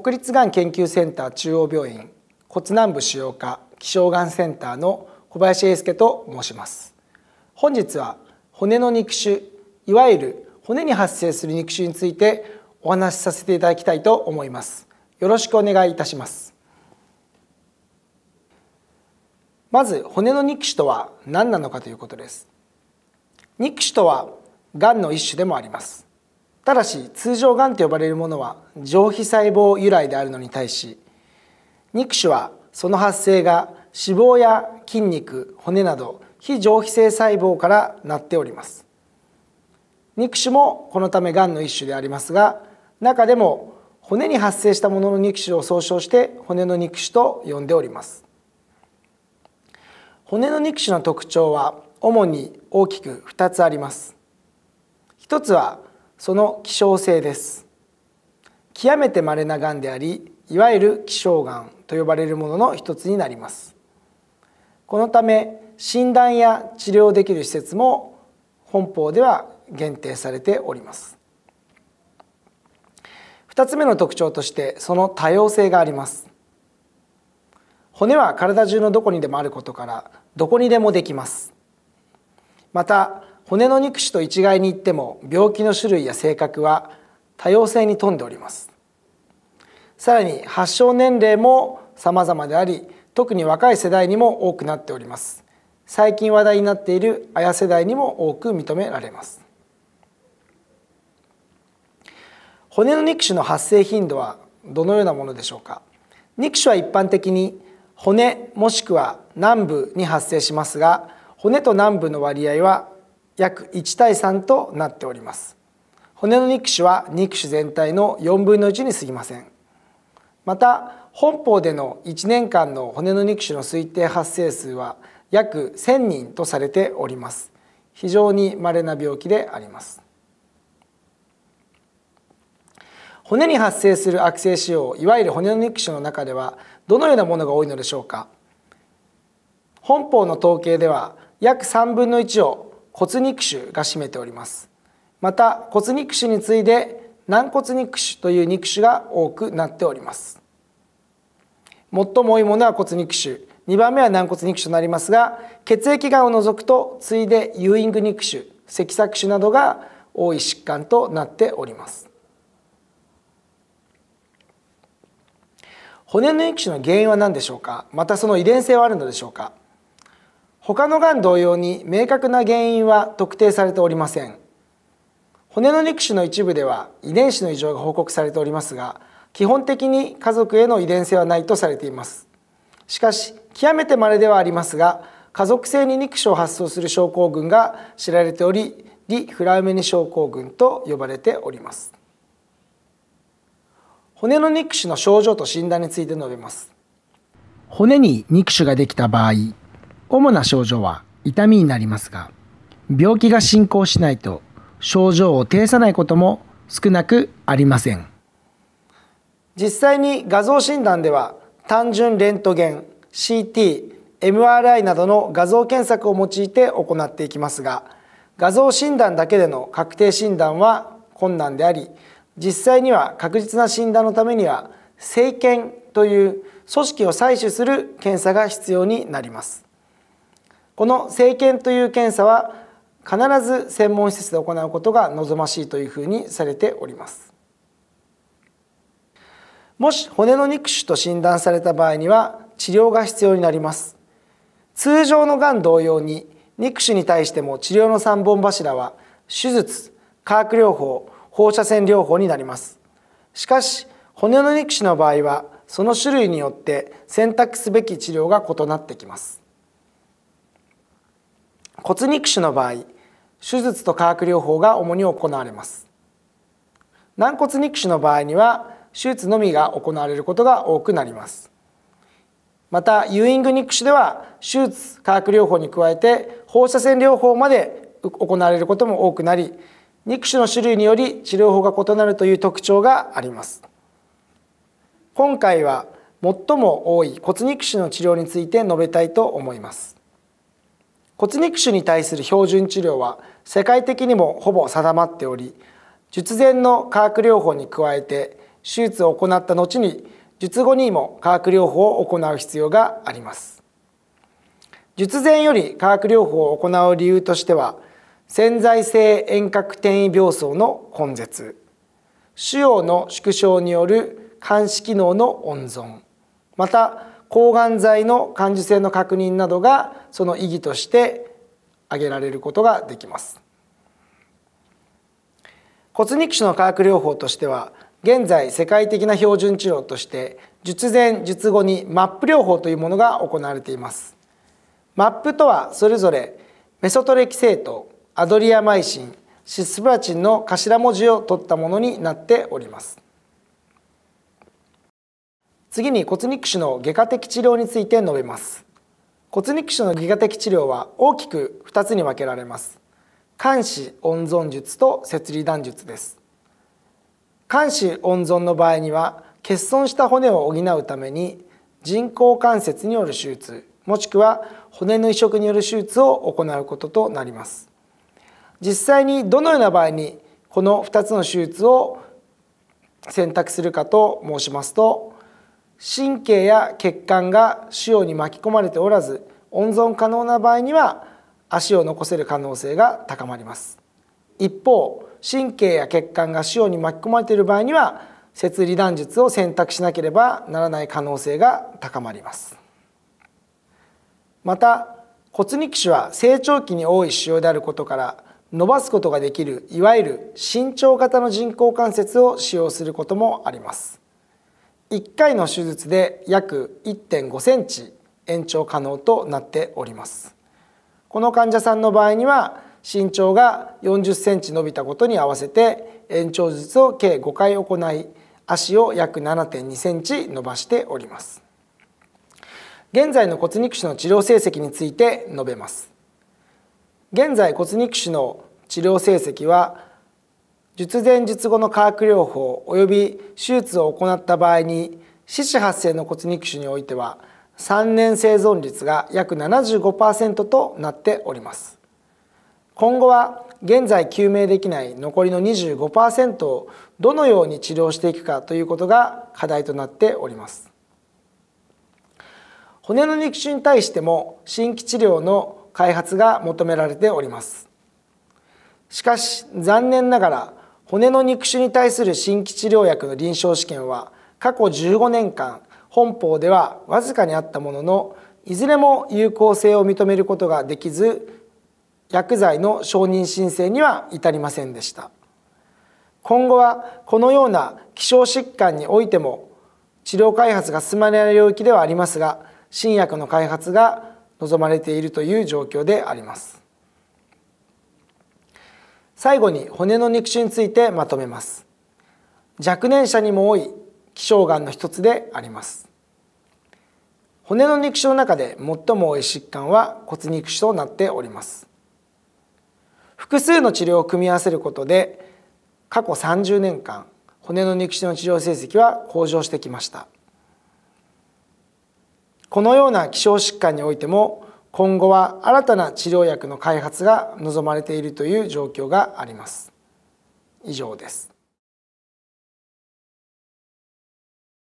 国立がん研究センター中央病院骨南部腫瘍科希少がんセンターの小林英介と申します本日は骨の肉腫いわゆる骨に発生する肉腫についてお話しさせていただきたいと思いますよろしくお願いいたしますまず骨の肉腫とは何なのかということです肉腫とはがんの一種でもありますただし通常がんと呼ばれるものは上皮細胞由来であるのに対し肉腫はその発生が脂肪や筋肉骨など非上皮性細胞からなっております肉腫もこのためがんの一種でありますが中でも骨に発生したものの肉腫を総称して骨の肉腫と呼んでおります骨の肉腫の特徴は主に大きく2つあります一つはその希少性です極めて稀ながんでありいわゆる希少がんと呼ばれるものの一つになりますこのため診断や治療できる施設も本法では限定されております2つ目の特徴としてその多様性があります骨は体中のどこにでもあることからどこにでもできますまた骨の肉種と一概に言っても病気の種類や性格は多様性に富んでおりますさらに発症年齢も様々であり特に若い世代にも多くなっております最近話題になっている綾ヤ世代にも多く認められます骨の肉腫の発生頻度はどのようなものでしょうか肉腫は一般的に骨もしくは軟部に発生しますが骨と軟部の割合は約1対3となっております骨の肉種は肉種全体の4分の1に過ぎませんまた本邦での1年間の骨の肉種の推定発生数は約1人とされております非常に稀な病気であります骨に発生する悪性腫瘍いわゆる骨の肉腫の中ではどのようなものが多いのでしょうか本邦の統計では約3分の1を骨肉腫が占めておりますまた骨肉腫に次いで軟骨肉腫という肉腫が多くなっております最も多いものは骨肉腫2番目は軟骨肉腫となりますが血液がんを除くと次いでユーイング肉腫脊索腫などが多い疾患となっております骨の肉腫の原因は何でしょうかまたその遺伝性はあるのでしょうか他のがん同様に明確な原因は特定されておりません骨の肉種の一部では遺伝子の異常が報告されておりますが基本的に家族への遺伝性はないとされていますしかし極めて稀ではありますが家族性に肉種を発症する症候群が知られておりリ・フラウメニ症候群と呼ばれております骨の肉種の症状と診断について述べます骨に肉種ができた場合主な症状は痛みになりますが、病気が進行しないと症状を呈さないことも少なくありません。実際に画像診断では単純レントゲン、CT、MRI などの画像検索を用いて行っていきますが画像診断だけでの確定診断は困難であり実際には確実な診断のためには生検という組織を採取する検査が必要になりますこの生検という検査は必ず専門施設で行うことが望ましいというふうにされておりますもし骨の肉腫と診断された場合には治療が必要になります通常のがん同様に肉腫に対しても治療の3本柱は手術化学療法放射線療法になりますしかし骨の肉腫の場合はその種類によって選択すべき治療が異なってきます骨肉腫の場合手術と化学療法が主に行われます軟骨肉腫の場合には手術のみが行われることが多くなりますまたユーイング肉腫では手術化学療法に加えて放射線療法まで行われることも多くなり肉腫の種類により治療法が異なるという特徴があります今回は最も多い骨肉腫の治療について述べたいと思います骨肉腫に対する標準治療は世界的にもほぼ定まっており術前の化学療法に加えて手術を行った後に術後にも化学療法を行う必要があります術前より化学療法を行う理由としては潜在性遠隔転移病巣の根絶腫瘍の縮小による監視機能の温存また抗がん剤の感受性の確認などがその意義として挙げられることができます骨肉腫の化学療法としては現在世界的な標準治療として術前術後にマップ療法というものが行われていますマップとはそれぞれメソトレキセートアドリアマイシンシスプラチンの頭文字を取ったものになっております次に骨肉腫の外科的治療について述べます骨肉腫の外科的治療は大きく2つに分けられます肝死温存術と切理断術です肝死温存の場合には欠損した骨を補うために人工関節による手術もしくは骨の移植による手術を行うこととなります実際にどのような場合にこの2つの手術を選択するかと申しますと神経や血管が腫瘍に巻き込まれておらず温存可能な場合には足を残せる可能性が高まります一方神経や血管が腫瘍に巻き込まれている場合には切離断術を選択しなければならない可能性が高まりますまた骨肉腫は成長期に多い腫瘍であることから伸ばすことができるいわゆる伸長型の人工関節を使用することもあります1回の手術で約1.5センチ延長可能となっておりますこの患者さんの場合には身長が40センチ伸びたことに合わせて延長術を計5回行い足を約7.2センチ伸ばしております現在の骨肉腫の治療成績について述べます現在骨肉腫の治療成績は術前術後の化学療法及び手術を行った場合に四肢発生の骨肉腫においては3年生存率が約75%となっております今後は現在究明できない残りの25%をどのように治療していくかということが課題となっております骨の肉腫に対しても新規治療の開発が求められておりますしかし残念ながら骨の肉腫に対する新規治療薬の臨床試験は過去15年間本邦ではわずかにあったもののいずれも有効性を認めることができず薬剤の承認申請には至りませんでした今後はこのような希少疾患においても治療開発が進まない領域ではありますが新薬の開発が望まれているという状況であります最後に骨の肉腫についてまとめます若年者にも多い希少がんの一つであります骨の肉腫の中で最も多い疾患は骨肉腫となっております複数の治療を組み合わせることで過去30年間骨の肉腫の治療成績は向上してきましたこのような希少疾患においても今後は新たな治療薬の開発が望まれているという状況があります。以上です。